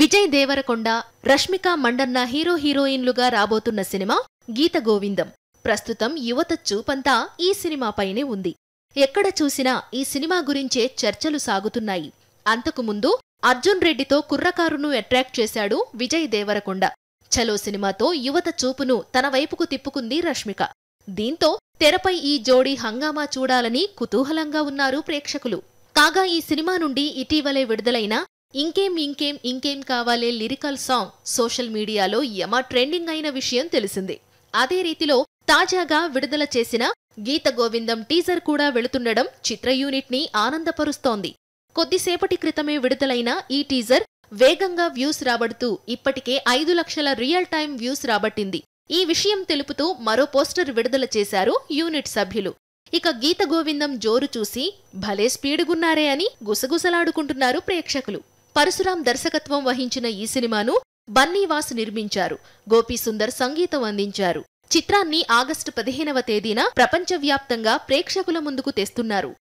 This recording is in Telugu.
విజయ్ దేవరకొండ రష్మిక మండన్న హీరో హీరోయిన్లుగా రాబోతున్న సినిమా గీత గోవిందం ప్రస్తుతం యువత చూపంతా ఈ సినిమాపైనే ఉంది ఎక్కడ చూసినా ఈ సినిమా గురించే చర్చలు సాగుతున్నాయి అంతకుముందు అర్జున్ రెడ్డితో కుర్రకారును అట్రాక్ట్ చేశాడు విజయ్ దేవరకొండ చలో సినిమాతో యువత చూపును తన వైపుకు తిప్పుకుంది రష్మిక దీంతో తెరపై ఈ జోడీ హంగామా చూడాలని కుతూహలంగా ఉన్నారు ప్రేక్షకులు కాగా ఈ సినిమా నుండి ఇటీవలే విడుదలైన ఇంకేం ఇంకేం ఇంకేం కావాలే లిరికల్ సాంగ్ సోషల్ మీడియాలో యమ ట్రెండింగ్ అయిన విషయం తెలిసింది అదే రీతిలో తాజాగా విడుదల చేసిన గీత గోవిందం టీజర్ కూడా వెళుతుండడం చిత్ర యూనిట్ ని ఆనందపరుస్తోంది కొద్దిసేపటి క్రితమే విడుదలైన ఈ టీజర్ వేగంగా వ్యూస్ రాబడుతూ ఇప్పటికే ఐదు లక్షల రియల్ టైం వ్యూస్ రాబట్టింది ఈ విషయం తెలుపుతూ మరో పోస్టర్ విడుదల చేశారు యూనిట్ సభ్యులు ఇక గీత గోవిందం జోరు చూసి భలే స్పీడుగున్నారే అని గుసగుసలాడుకుంటున్నారు ప్రేక్షకులు పరశురాం దర్శకత్వం వహించిన ఈ సినిమాను బన్నీవాస్ నిర్మించారు గోపీ సుందర్ సంగీతం అందించారు చిత్రాన్ని ఆగస్టు పదిహేనవ తేదీన ప్రపంచవ్యాప్తంగా ప్రేక్షకుల ముందుకు తెస్తున్నారు